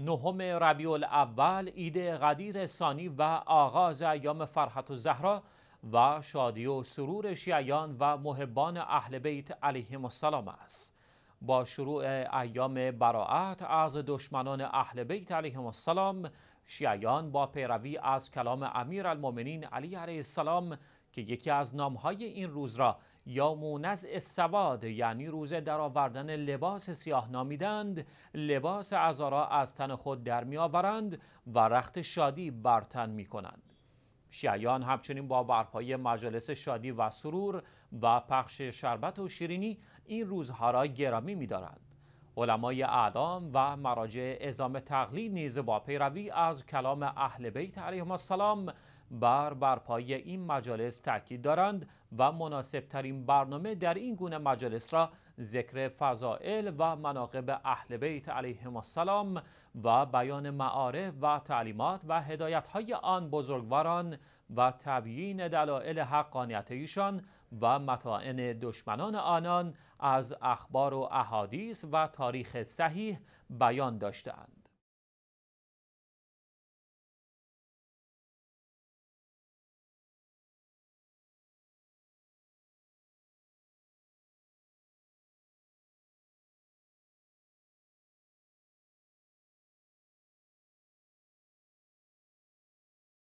نهم ربیع اول ایده قدیر ثانی و آغاز ایام فرحت و زهرا و شادی و سرور شیعیان و محبان اهل بیت علیهم السلام است با شروع ایام براعت از دشمنان اهل بیت علیهم السلام شیعیان با پیروی از کلام امیر المومنین علی علیه السلام که یکی از نامهای این روز را یا مونز سواد یعنی روز در آوردن لباس سیاه نامیدند لباس را از تن خود در می آورند و رخت شادی بر تن می کنند شیعیان همچنین با برپای مجلس شادی و سرور و پخش شربت و شیرینی این روزها را گرامی می دارند. علمای اعلام و مراجع اعزام تقلید نیز با پیروی از کلام اهل بیت علیهم السلام بر برپایی این مجالس تاکید دارند و ترین برنامه در این گونه مجالس را ذکر فضائل و مناقب اهل بیت علیهم السلام و بیان معارف و تعلیمات و هدایت های آن بزرگواران و تبیین دلایل حقانیت ایشان و مطائن دشمنان آنان از اخبار و احادیث و تاریخ صحیح بیان داشتند.